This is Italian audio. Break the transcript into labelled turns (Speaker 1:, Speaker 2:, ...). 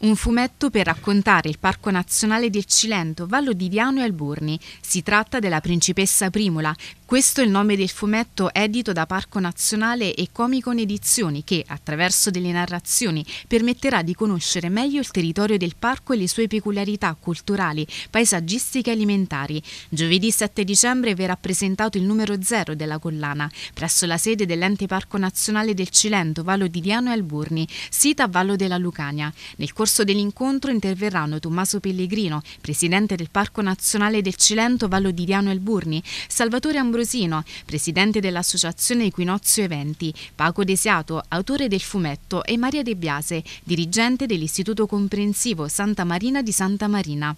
Speaker 1: Un fumetto per raccontare il Parco Nazionale del Cilento, Vallo di Viano e Alburni. Si tratta della Principessa Primula, questo è il nome del fumetto edito da Parco Nazionale e Comicon Edizioni che, attraverso delle narrazioni, permetterà di conoscere meglio il territorio del parco e le sue peculiarità culturali, paesaggistiche e alimentari. Giovedì 7 dicembre verrà presentato il numero zero della collana presso la sede dell'ente Parco Nazionale del Cilento, Vallo di Diano e Alburni, sita a Vallo della Lucania. Nel corso dell'incontro interverranno Tommaso Pellegrino, presidente del Parco Nazionale del Cilento, Vallo di Diano e Alburni, Salvatore Ambrosio Ambrosino, presidente dell'associazione Equinozio Eventi, Paco Desiato, autore del fumetto e Maria De Biase, dirigente dell'Istituto Comprensivo Santa Marina di Santa Marina.